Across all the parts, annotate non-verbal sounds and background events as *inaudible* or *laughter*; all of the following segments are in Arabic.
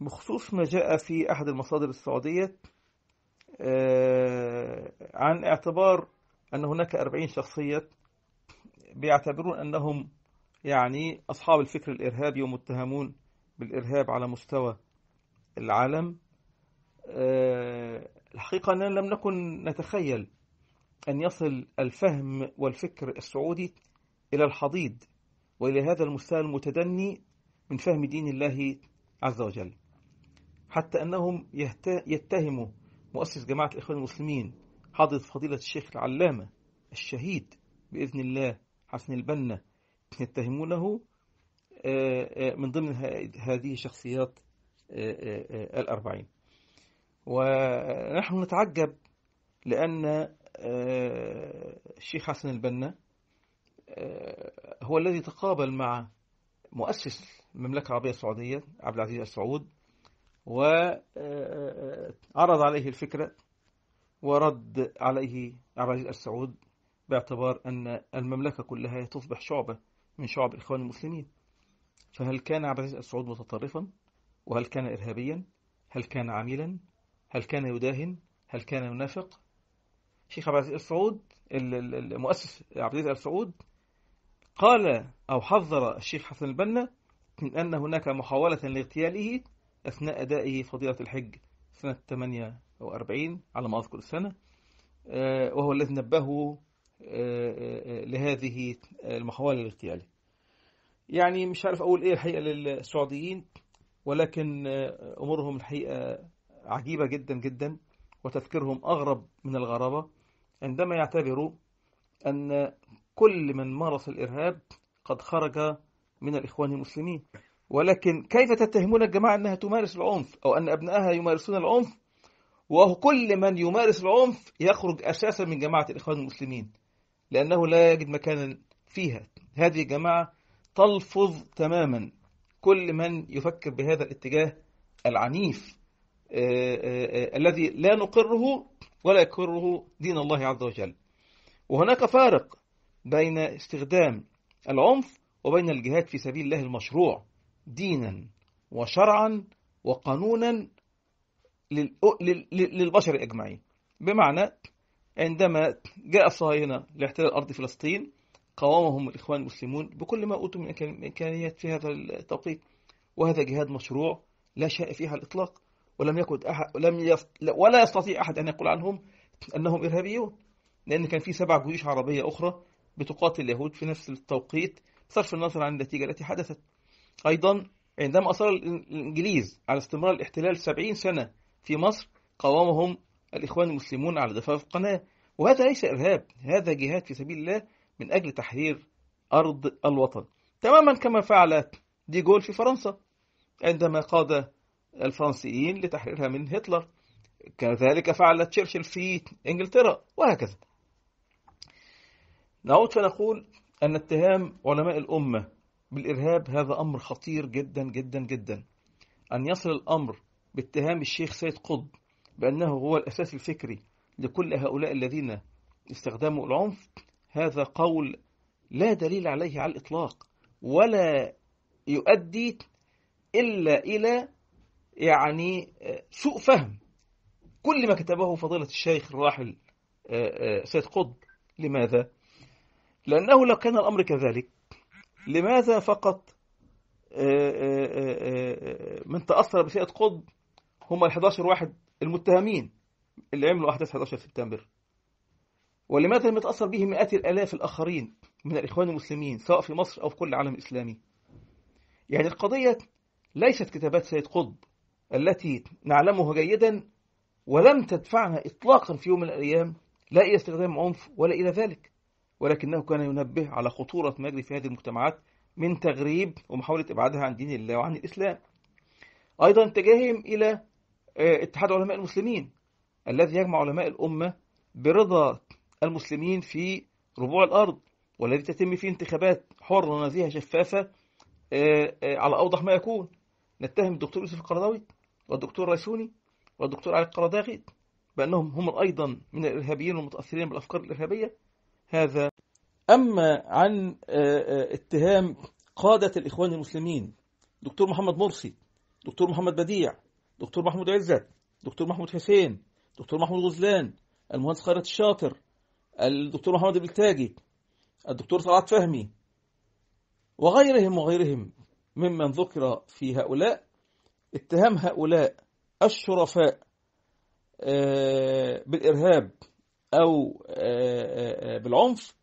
بخصوص ما جاء في أحد المصادر السعودية آه، عن اعتبار أن هناك أربعين شخصية بيعتبرون أنهم يعني أصحاب الفكر الإرهابي ومتهمون بالإرهاب على مستوى العالم آه، الحقيقة أننا لم نكن نتخيل أن يصل الفهم والفكر السعودي إلى الحضيض وإلى هذا المستوى المتدني من فهم دين الله عز وجل حتى أنهم يتهموا مؤسس جماعة الإخوان المسلمين حضرة فضيلة الشيخ العلامة الشهيد بإذن الله حسن البنا يتهمونه آه، آه، من ضمن هذه الشخصيات آه، الأربعين ونحن نتعجب لأن الشيخ حسن البنا هو الذي تقابل مع مؤسس المملكة العربية السعودية عبد العزيز السعود وعرض عليه الفكرة ورد عليه عبد العزيز السعود باعتبار أن المملكة كلها تصبح شعبة من شعب الإخوان المسلمين فهل كان عبد العزيز السعود متطرفا وهل كان إرهابيا هل كان عميلا هل كان يداهن هل كان ينافق شيخ عبد العزيز السعود المؤسس عبد العزيز السعود قال أو حذر الشيخ حسن البنا من أن هناك محاولة لاغتياله أثناء أدائه فضيلة الحج سنة 48 على ما أذكر السنة آه، وهو الذي نبهه آه، آه، لهذه المحاولة الاغتيالية يعني مش عارف أقول إيه الحقيقة للسعوديين ولكن أمورهم الحقيقة عجيبة جدا جدا وتفكيرهم أغرب من الغرابة عندما يعتبروا أن كل من مارس الإرهاب قد خرج من الإخوان المسلمين ولكن كيف تتهمون الجماعة أنها تمارس العنف أو أن أبنائها يمارسون العنف وكل من يمارس العنف يخرج أساسا من جماعة الإخوان المسلمين لأنه لا يجد مكانا فيها هذه الجماعة تلفظ تماما كل من يفكر بهذا الاتجاه العنيف آه، آه، آه، الذي لا نقره ولا يكره دين الله عز وجل وهناك فارق بين استخدام العنف وبين الجهاد في سبيل الله المشروع دينا وشرعا وقانونا للبشر أجمعين بمعنى عندما جاء الصهاينة لاحتلال أرض فلسطين قاومهم الإخوان المسلمون بكل ما أوتوا من إمكانيات في هذا التوقيت وهذا جهاد مشروع لا شيء فيه على الإطلاق ولم يكن أحد لم ولا يستطيع أحد أن يقول عنهم أنهم إرهابيون لأن كان في سبع جيوش عربية أخرى بتقاتل اليهود في نفس التوقيت بصرف النظر عن النتيجة التي حدثت أيضا عندما أصر الإنجليز على استمرار الاحتلال 70 سنة في مصر قاومهم الإخوان المسلمون على ضفاف القناة وهذا ليس إرهاب هذا جهاد في سبيل الله من أجل تحرير أرض الوطن تماما كما فعلت ديغول في فرنسا عندما قاد الفرنسيين لتحريرها من هتلر كذلك فعل تشرشل في إنجلترا وهكذا نعود فنقول أن اتهام علماء الأمة بالإرهاب هذا أمر خطير جدا جدا جدا أن يصل الأمر باتهام الشيخ سيد قطب بأنه هو الأساس الفكري لكل هؤلاء الذين استخدموا العنف هذا قول لا دليل عليه على الإطلاق ولا يؤدي إلا إلى يعني سوء فهم كل ما كتبه فضيلة الشيخ الراحل آه، آه، سيد قطب لماذا؟ لأنه لو كان الأمر كذلك لماذا فقط آه، آه، آه، من تأثر بسيئة قطب هم ال 11 واحد المتهمين اللي عملوا أحداث 11 سبتمبر ولماذا لم يتأثر به مئات الآلاف الآخرين من الإخوان المسلمين سواء في مصر أو في كل العالم الإسلامي يعني القضية ليست كتابات سيد قطب التي نعلمها جيدا ولم تدفعنا إطلاقا في يوم من الأيام لا إلى استخدام عنف ولا إلى ذلك ولكنه كان ينبه على خطورة ما يجري في هذه المجتمعات من تغريب ومحاولة إبعادها عن دين الله وعن الإسلام أيضا اتجاههم إلى آه، اتحاد علماء المسلمين الذي يجمع علماء الأمة برضا المسلمين في ربوع الأرض والذي تتم فيه انتخابات حرة نزيهة شفافة آه، آه، على أوضح ما يكون نتهم الدكتور يوسف القرضاوي والدكتور ريسوني والدكتور علي القرضاغي بأنهم هم أيضا من الإرهابيين والمتأثرين بالأفكار الإرهابية هذا أما عن آه، آه، اتهام قادة الإخوان المسلمين دكتور محمد مرسي دكتور محمد بديع دكتور محمود عزت دكتور محمود حسين دكتور محمود غزلان المهندس خيرت الشاطر الدكتور محمد بلتاجي الدكتور طلعت فهمي وغيرهم وغيرهم ممن ذكر في هؤلاء اتهام هؤلاء الشرفاء آه، بالإرهاب أو آه، آه، آه، بالعنف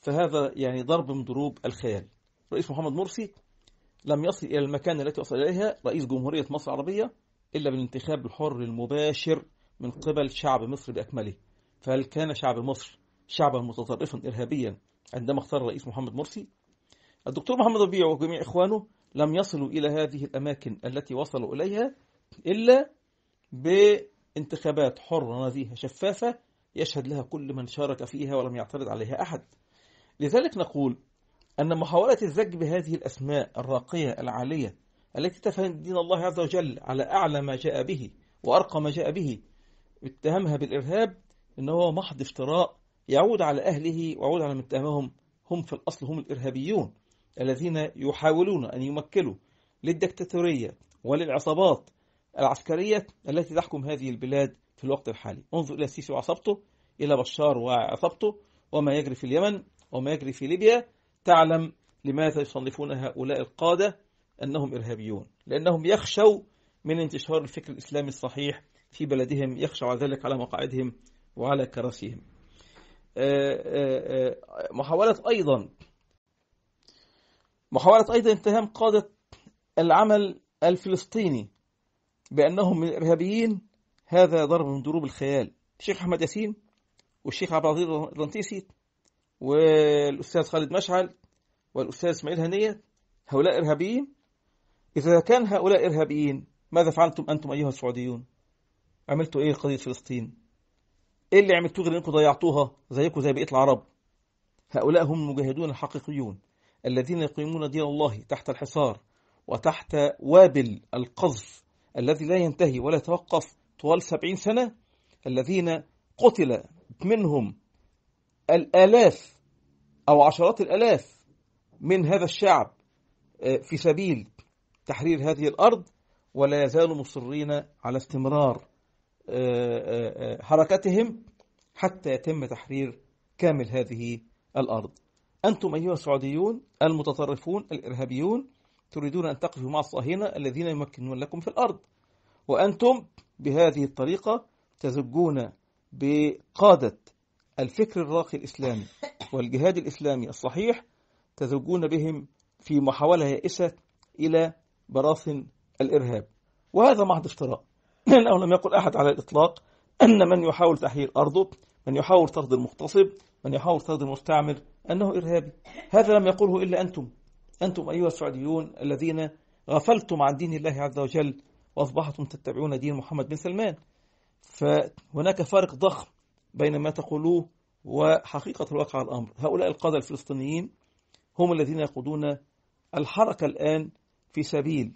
فهذا يعني ضرب من ضروب الخيال رئيس محمد مرسي لم يصل إلى المكان التي وصل إليها رئيس جمهورية مصر العربية إلا بالانتخاب الحر المباشر من قبل شعب مصر بأكمله فهل كان شعب مصر شعبا متطرفا إرهابيا عندما اختار الرئيس محمد مرسي الدكتور محمد ربيع وجميع إخوانه لم يصلوا إلى هذه الأماكن التي وصلوا إليها إلا بانتخابات حرة نزيهة شفافة يشهد لها كل من شارك فيها ولم يعترض عليها أحد لذلك نقول أن محاولة الزج بهذه الأسماء الراقية العالية التي تفهم دين الله عز وجل على أعلى ما جاء به وأرقى ما جاء به اتهمها بالإرهاب إن هو محض افتراء يعود على أهله ويعود على من اتهمهم هم في الأصل هم الإرهابيون الذين يحاولون أن يمكلوا للدكتاتورية وللعصابات العسكرية التي تحكم هذه البلاد في الوقت الحالي انظر إلى السيسي وعصبته إلى بشار وعصبته وما يجري في اليمن وما يجري في ليبيا تعلم لماذا يصنفون هؤلاء القادة أنهم إرهابيون لأنهم يخشوا من انتشار الفكر الإسلامي الصحيح في بلدهم يخشوا على ذلك على مقاعدهم وعلى كراسيهم آه، آه، آه، محاولة أيضا محاولة أيضا اتهام قادة العمل الفلسطيني بأنهم من الإرهابيين هذا ضرب من ضروب الخيال الشيخ أحمد ياسين والشيخ عبد العزيز الرنتيسي والأستاذ خالد مشعل والأستاذ إسماعيل هنية هؤلاء إرهابيين إذا كان هؤلاء إرهابيين ماذا فعلتم أنتم أيها السعوديون عملتوا إيه قضية فلسطين إيه اللي عملتوه غير أنكم ضيعتوها زيكم زي بقية العرب هؤلاء هم المجاهدون الحقيقيون الذين يقيمون دين الله تحت الحصار وتحت وابل القذف الذي لا ينتهي ولا يتوقف طوال سبعين سنة الذين قتل منهم الآلاف أو عشرات الآلاف من هذا الشعب آه، في سبيل تحرير هذه الأرض ولا يزالوا مصرين على استمرار آه، آه، حركتهم حتى يتم تحرير كامل هذه الأرض أنتم أيها السعوديون المتطرفون الإرهابيون تريدون أن تقفوا مع الصهاينة الذين يمكنون لكم في الأرض وأنتم بهذه الطريقة تزجون بقادة الفكر الراقي الإسلامي والجهاد الإسلامي الصحيح تزجون بهم في محاولة يائسة إلى براثن الإرهاب وهذا محض افتراء لأنه *clears throat* لم يقل أحد على الإطلاق أن من يحاول تحرير أرضه من يحاول طرد المغتصب من يحاول طرد المستعمر أنه إرهابي هذا لم يقله إلا أنتم أنتم أيها السعوديون الذين غفلتم عن دين الله عز وجل وأصبحتم تتبعون دين محمد بن سلمان فهناك فارق ضخم بين ما تقولوه وحقيقة الواقع الأمر هؤلاء القادة الفلسطينيين هم الذين يقودون الحركة الآن في سبيل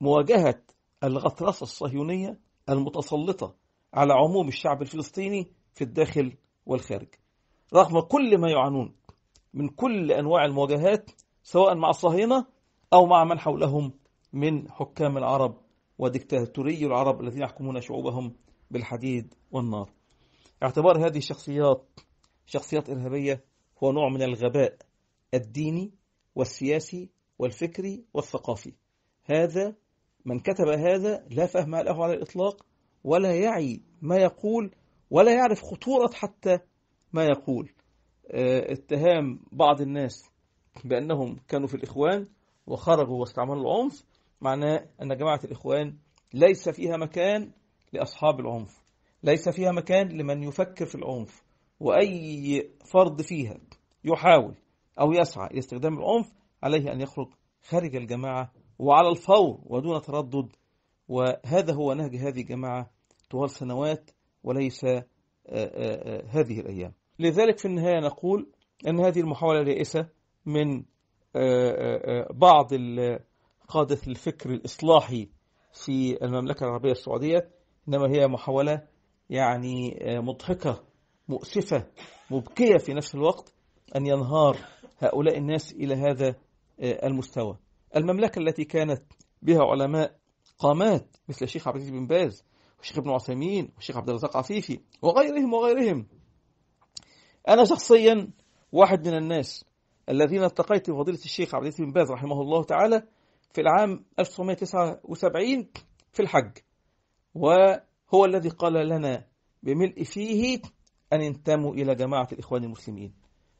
مواجهة الغطرسة الصهيونية المتسلطة على عموم الشعب الفلسطيني في الداخل والخارج رغم كل ما يعانون من كل أنواع المواجهات سواء مع الصهاينة أو مع من حولهم من حكام العرب وديكتاتوري العرب الذين يحكمون شعوبهم بالحديد والنار اعتبار هذه الشخصيات شخصيات إرهابية هو نوع من الغباء الديني والسياسي والفكري والثقافي هذا من كتب هذا لا فهم له على الإطلاق ولا يعي ما يقول ولا يعرف خطورة حتى ما يقول آه، اتهام بعض الناس بأنهم كانوا في الإخوان وخرجوا واستعملوا العنف معناه أن جماعة الإخوان ليس فيها مكان لأصحاب العنف ليس فيها مكان لمن يفكر في العنف وأي فرد فيها يحاول أو يسعى لاستخدام العنف عليه أن يخرج خارج الجماعة وعلى الفور ودون تردد وهذا هو نهج هذه الجماعة طوال سنوات وليس آآ آه، آآ آه، آه، هذه الأيام لذلك في النهاية نقول أن هذه المحاولة اليائسة من آآ بعض قادة الفكر الإصلاحي في المملكة العربية السعودية إنما هي محاولة يعني آه، مضحكة مؤسفة مبكية في نفس الوقت أن ينهار هؤلاء الناس إلى هذا آه، المستوى المملكة التي كانت بها علماء قامات مثل الشيخ عبد العزيز بن باز والشيخ ابن عثيمين والشيخ عبد الرزاق عفيفي وغيرهم وغيرهم أنا شخصيا واحد من الناس الذين التقيت بفضيلة الشيخ عبد العزيز بن باز رحمه الله تعالى في العام 1979 في الحج وهو الذي قال لنا بملء فيه أن انتموا إلى جماعة الإخوان المسلمين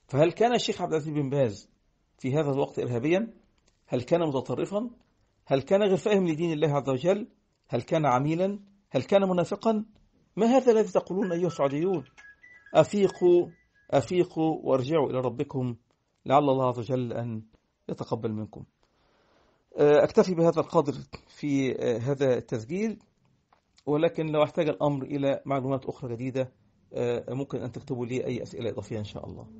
فهل كان الشيخ عبد العزيز بن باز في هذا الوقت إرهابيا؟ هل كان متطرفا؟ هل كان غير فاهم لدين الله عز وجل؟ هل كان عميلا؟ هل كان منافقا؟ ما هذا الذي تقولون أيها السعوديون؟ أفيقوا أفيقوا وارجعوا إلى ربكم لعل الله عز وجل أن يتقبل منكم آه، أكتفي بهذا القدر في آه، هذا التسجيل ولكن لو احتاج الأمر إلى معلومات أخرى جديدة آه، ممكن أن تكتبوا لي أي أسئلة إضافية إن شاء الله